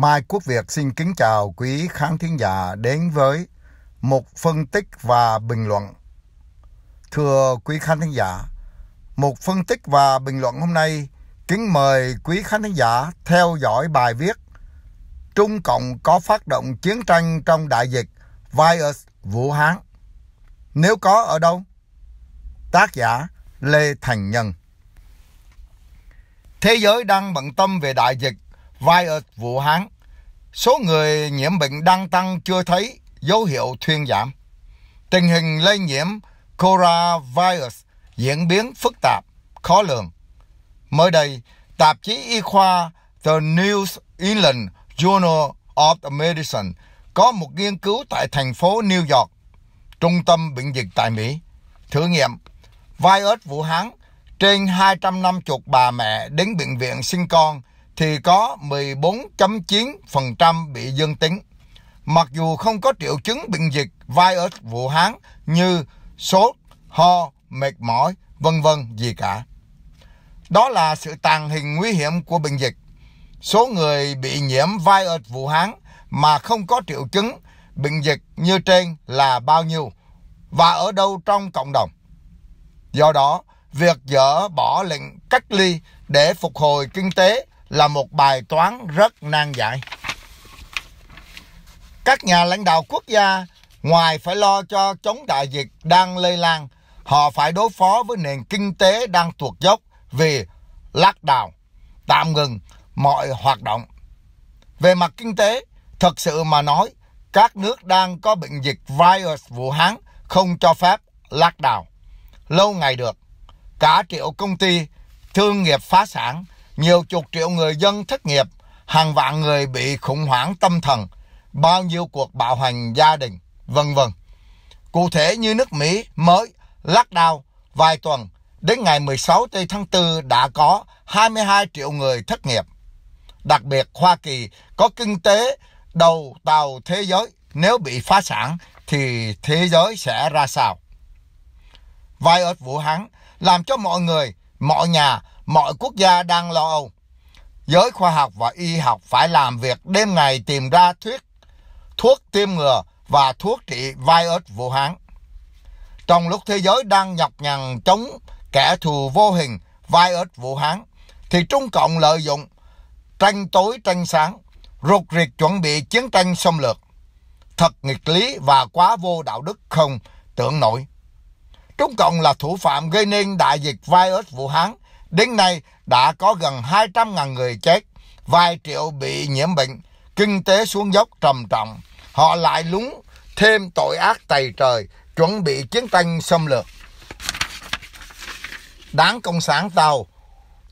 Mai Quốc Việt xin kính chào quý khán thính giả đến với một phân tích và bình luận. Thưa quý khán thính giả, một phân tích và bình luận hôm nay kính mời quý khán thính giả theo dõi bài viết Trung Cộng có phát động chiến tranh trong đại dịch virus Vũ Hán. Nếu có ở đâu? Tác giả Lê Thành Nhân Thế giới đang bận tâm về đại dịch Virus Vũ Hán, số người nhiễm bệnh đang tăng chưa thấy dấu hiệu thuyên giảm. Tình hình lây nhiễm coronavirus diễn biến phức tạp, khó lường. Mới đây, tạp chí y khoa The New England Journal of Medicine có một nghiên cứu tại thành phố New York, trung tâm bệnh dịch tại Mỹ, thử nghiệm virus Vũ Hán trên 250 bà mẹ đến bệnh viện sinh con thì có 14.9% bị dương tính. Mặc dù không có triệu chứng bệnh dịch virus Vũ Hán như sốt, ho, mệt mỏi, vân vân gì cả. Đó là sự tàn hình nguy hiểm của bệnh dịch. Số người bị nhiễm virus Vũ Hán mà không có triệu chứng bệnh dịch như trên là bao nhiêu và ở đâu trong cộng đồng. Do đó, việc dỡ bỏ lệnh cách ly để phục hồi kinh tế là một bài toán rất nan giải. Các nhà lãnh đạo quốc gia ngoài phải lo cho chống đại dịch đang lây lan, họ phải đối phó với nền kinh tế đang tuột dốc vì lát đào, tạm ngừng mọi hoạt động. Về mặt kinh tế, thật sự mà nói, các nước đang có bệnh dịch virus Vũ Hán không cho phép lát đào. Lâu ngày được, cả triệu công ty, thương nghiệp phá sản, nhiều chục triệu người dân thất nghiệp, hàng vạn người bị khủng hoảng tâm thần, bao nhiêu cuộc bạo hành gia đình, vân vân. Cụ thể như nước Mỹ mới lắc lockdown vài tuần đến ngày 16 tháng 4 đã có 22 triệu người thất nghiệp. Đặc biệt Hoa Kỳ có kinh tế đầu tàu thế giới, nếu bị phá sản thì thế giới sẽ ra sao? vài Virus Vũ Hán làm cho mọi người, mọi nhà mọi quốc gia đang lo âu. Giới khoa học và y học phải làm việc đêm ngày tìm ra thuyết thuốc tiêm ngừa và thuốc trị virus Vũ Hán. Trong lúc thế giới đang nhọc nhằn chống kẻ thù vô hình virus Vũ Hán, thì Trung Cộng lợi dụng tranh tối tranh sáng, rụt rịch chuẩn bị chiến tranh xâm lược. Thật nghịch lý và quá vô đạo đức không tưởng nổi. Trung Cộng là thủ phạm gây nên đại dịch virus Vũ Hán Đến nay đã có gần 200.000 người chết, vài triệu bị nhiễm bệnh, kinh tế xuống dốc trầm trọng. Họ lại lúng thêm tội ác tày trời, chuẩn bị chiến tranh xâm lược. Đảng Cộng sản Tàu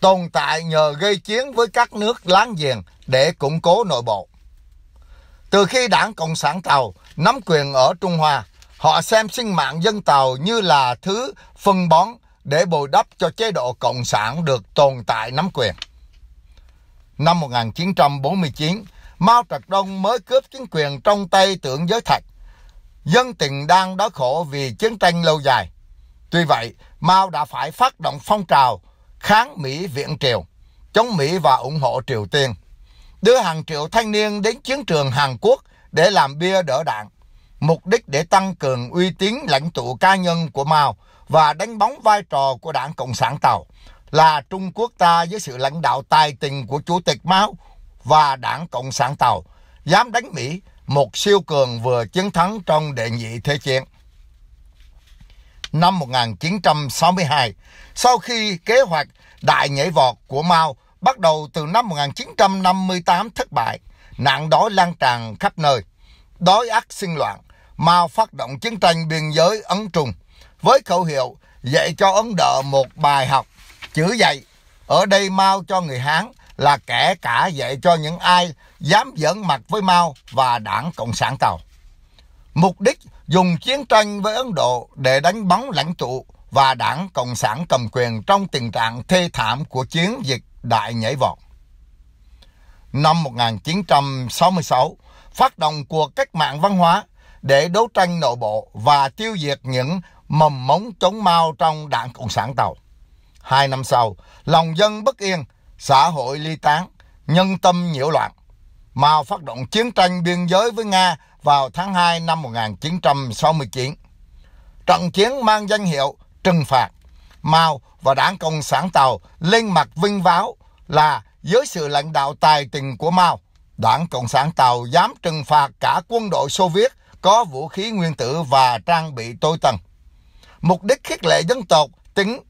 tồn tại nhờ gây chiến với các nước láng giềng để củng cố nội bộ. Từ khi Đảng Cộng sản Tàu nắm quyền ở Trung Hoa, họ xem sinh mạng dân Tàu như là thứ phân bón để bồi đắp cho chế độ Cộng sản được tồn tại nắm quyền. Năm 1949, Mao Trạch Đông mới cướp chính quyền trong tay tưởng giới thạch. Dân tình đang đói khổ vì chiến tranh lâu dài. Tuy vậy, Mao đã phải phát động phong trào kháng Mỹ viện triều, chống Mỹ và ủng hộ Triều Tiên. Đưa hàng triệu thanh niên đến chiến trường Hàn Quốc để làm bia đỡ đạn, mục đích để tăng cường uy tín lãnh tụ cá nhân của Mao và đánh bóng vai trò của Đảng Cộng sản Tàu là Trung Quốc ta với sự lãnh đạo tài tình của Chủ tịch Mao và Đảng Cộng sản Tàu dám đánh Mỹ một siêu cường vừa chiến thắng trong đệ nhị thế chiến. Năm 1962, sau khi kế hoạch đại nhảy vọt của Mao bắt đầu từ năm 1958 thất bại, nạn đói lan tràn khắp nơi, đói ác sinh loạn, Mao phát động chiến tranh biên giới Ấn Trung với khẩu hiệu dạy cho Ấn Độ một bài học chữ dạy ở đây Mao cho người Hán là kẻ cả dạy cho những ai dám giỡn mặt với Mao và đảng Cộng sản Tàu. Mục đích dùng chiến tranh với Ấn Độ để đánh bóng lãnh tụ và đảng Cộng sản cầm quyền trong tình trạng thê thảm của chiến dịch đại nhảy vọt. Năm 1966, phát động cuộc cách mạng văn hóa để đấu tranh nội bộ và tiêu diệt những mầm móng chống Mao trong đảng Cộng sản Tàu. Hai năm sau, lòng dân bất yên, xã hội ly tán, nhân tâm nhiễu loạn. Mao phát động chiến tranh biên giới với Nga vào tháng 2 năm 1969. Trận chiến mang danh hiệu Trừng phạt. Mao và đảng Cộng sản Tàu lên mặt vinh váo là dưới sự lãnh đạo tài tình của Mao, đảng Cộng sản Tàu dám trừng phạt cả quân đội Xô Viết có vũ khí nguyên tử và trang bị tối tân mục đích khích lệ dân tộc tính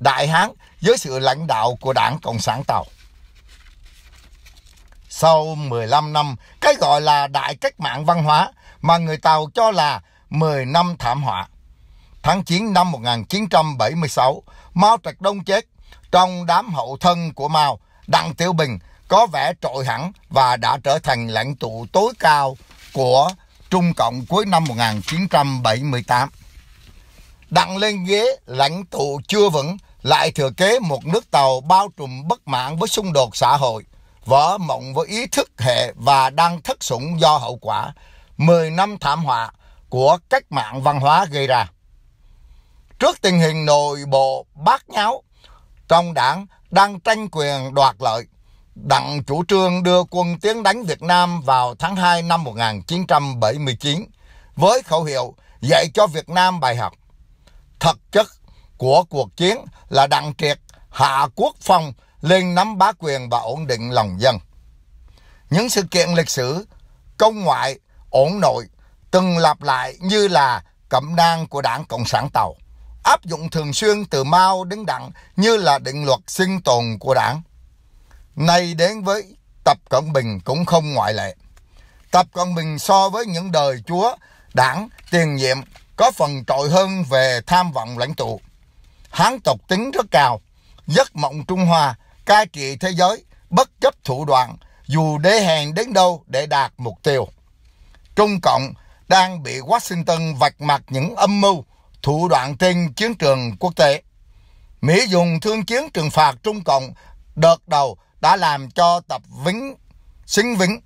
Đại Hán dưới sự lãnh đạo của Đảng Cộng sản Tàu. Sau 15 năm, cái gọi là đại cách mạng văn hóa mà người Tàu cho là 10 năm thảm họa. Tháng 9 năm 1976, Mao Trạch Đông chết. Trong đám hậu thân của Mao, Đặng Tiểu Bình có vẻ trội hẳn và đã trở thành lãnh tụ tối cao của Trung Cộng cuối năm 1978 đặng lên ghế lãnh tụ chưa vững lại thừa kế một nước tàu bao trùm bất mãn với xung đột xã hội, vỡ mộng với ý thức hệ và đang thất sủng do hậu quả 10 năm thảm họa của cách mạng văn hóa gây ra. Trước tình hình nội bộ bát nháo trong đảng đang tranh quyền đoạt lợi, đặng chủ trương đưa quân tiến đánh Việt Nam vào tháng 2 năm 1979 với khẩu hiệu dạy cho Việt Nam bài học thực chất của cuộc chiến là đặng triệt hạ quốc phòng lên nắm bá quyền và ổn định lòng dân. Những sự kiện lịch sử, công ngoại, ổn nội từng lặp lại như là cẩm nang của đảng Cộng sản Tàu, áp dụng thường xuyên từ Mao đến Đặng như là định luật sinh tồn của đảng. Nay đến với Tập Cận Bình cũng không ngoại lệ. Tập Cận Bình so với những đời chúa, đảng, tiền nhiệm có phần trội hơn về tham vọng lãnh tụ. Hán tộc tính rất cao, giấc mộng Trung Hoa, cai trị thế giới, bất chấp thủ đoạn, dù đế hèn đến đâu để đạt mục tiêu. Trung Cộng đang bị Washington vạch mặt những âm mưu, thủ đoạn trên chiến trường quốc tế. Mỹ dùng thương chiến trừng phạt Trung Cộng đợt đầu đã làm cho Tập Vĩnh xính vĩnh.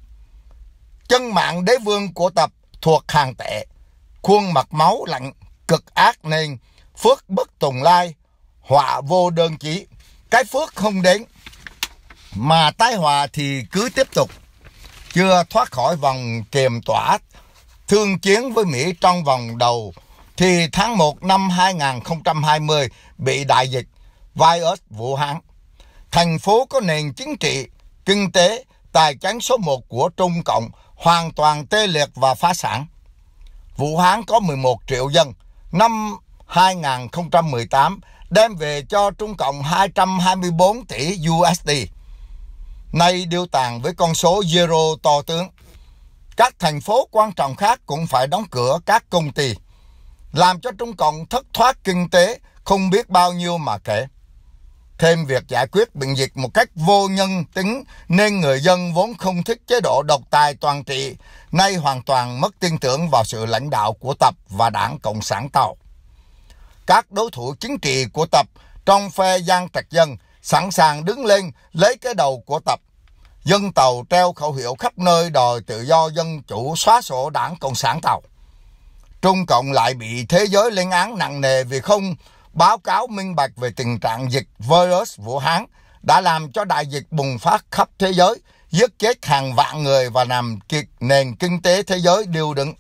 Chân mạng đế vương của Tập thuộc hàng tệ khuôn mặt máu lạnh cực ác nên phước bất tùng lai họa vô đơn chỉ cái phước không đến mà tái hòa thì cứ tiếp tục chưa thoát khỏi vòng kiềm tỏa thương chiến với Mỹ trong vòng đầu thì tháng 1 năm 2020 bị đại dịch virus Vũ Hán. Thành phố có nền chính trị, kinh tế, tài chánh số 1 của Trung Cộng hoàn toàn tê liệt và phá sản. Vũ Hán có 11 triệu dân. Năm 2018 đem về cho Trung Cộng 224 tỷ USD. Nay điều tàn với con số zero to tướng. Các thành phố quan trọng khác cũng phải đóng cửa các công ty, làm cho Trung Cộng thất thoát kinh tế không biết bao nhiêu mà kể. Thêm việc giải quyết bệnh dịch một cách vô nhân tính nên người dân vốn không thích chế độ độc tài toàn trị nay hoàn toàn mất tin tưởng vào sự lãnh đạo của Tập và Đảng Cộng sản Tàu. Các đối thủ chính trị của Tập trong phe Giang Trạch Dân sẵn sàng đứng lên lấy cái đầu của Tập. Dân Tàu treo khẩu hiệu khắp nơi đòi tự do dân chủ xóa sổ Đảng Cộng sản Tàu. Trung Cộng lại bị thế giới lên án nặng nề vì không báo cáo minh bạch về tình trạng dịch virus Vũ Hán đã làm cho đại dịch bùng phát khắp thế giới – giết chết hàng vạn người và làm kiệt nền kinh tế thế giới điêu đứng.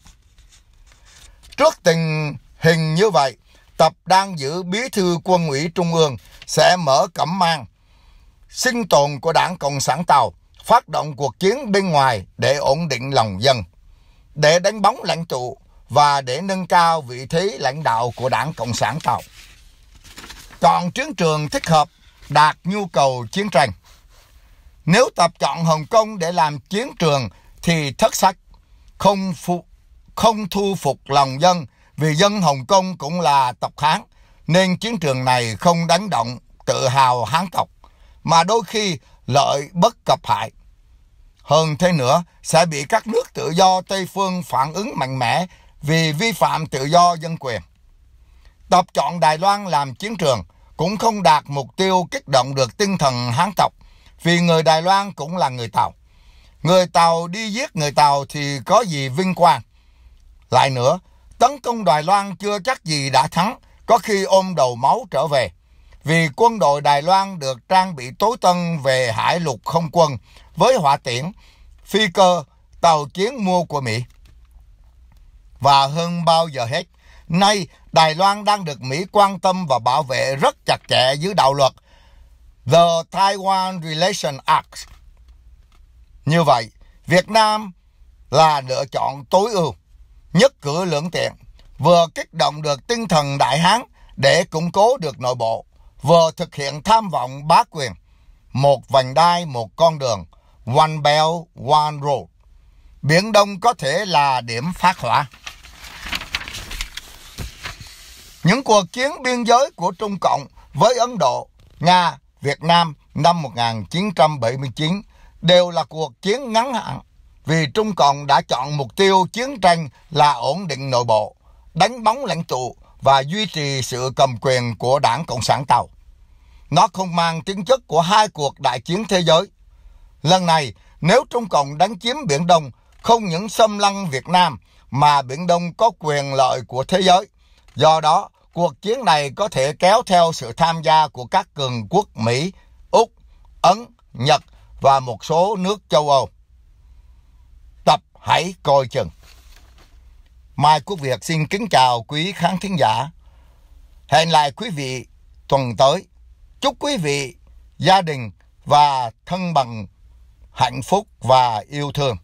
Trước tình hình như vậy, Tập đang giữ bí thư quân ủy Trung ương sẽ mở cẩm mang sinh tồn của đảng Cộng sản Tàu, phát động cuộc chiến bên ngoài để ổn định lòng dân, để đánh bóng lãnh tụ và để nâng cao vị thế lãnh đạo của đảng Cộng sản Tàu. Chọn chiến trường thích hợp đạt nhu cầu chiến tranh. Nếu tập chọn Hồng Kông để làm chiến trường thì thất sách, không phụ, không thu phục lòng dân vì dân Hồng Kông cũng là tộc Hán nên chiến trường này không đánh động tự hào Hán tộc mà đôi khi lợi bất cập hại. Hơn thế nữa sẽ bị các nước tự do Tây phương phản ứng mạnh mẽ vì vi phạm tự do dân quyền. Tập chọn Đài Loan làm chiến trường cũng không đạt mục tiêu kích động được tinh thần Hán tộc vì người Đài Loan cũng là người Tàu. Người Tàu đi giết người Tàu thì có gì vinh quang. Lại nữa, tấn công Đài Loan chưa chắc gì đã thắng, có khi ôm đầu máu trở về. Vì quân đội Đài Loan được trang bị tối tân về hải lục không quân với hỏa tiễn, phi cơ, tàu chiến mua của Mỹ. Và hơn bao giờ hết, nay Đài Loan đang được Mỹ quan tâm và bảo vệ rất chặt chẽ dưới đạo luật The Taiwan Relation Act. Như vậy, Việt Nam là lựa chọn tối ưu, nhất cử lưỡng tiện, vừa kích động được tinh thần đại hán để củng cố được nội bộ, vừa thực hiện tham vọng bá quyền, một vành đai một con đường, one belt one road. Biển Đông có thể là điểm phát hỏa. Những cuộc chiến biên giới của Trung Cộng với Ấn Độ, Nga Việt Nam năm 1979 đều là cuộc chiến ngắn hạn vì Trung Cộng đã chọn mục tiêu chiến tranh là ổn định nội bộ, đánh bóng lãnh tụ và duy trì sự cầm quyền của Đảng Cộng sản Tàu. Nó không mang tính chất của hai cuộc đại chiến thế giới. Lần này, nếu Trung Cộng đánh chiếm Biển Đông, không những xâm lăng Việt Nam mà Biển Đông có quyền lợi của thế giới. Do đó, cuộc chiến này có thể kéo theo sự tham gia của các cường quốc Mỹ, Úc, Ấn, Nhật và một số nước châu Âu. Tập hãy coi chừng. Mai Quốc Việt xin kính chào quý khán thính giả. Hẹn lại quý vị tuần tới. Chúc quý vị, gia đình và thân bằng hạnh phúc và yêu thương.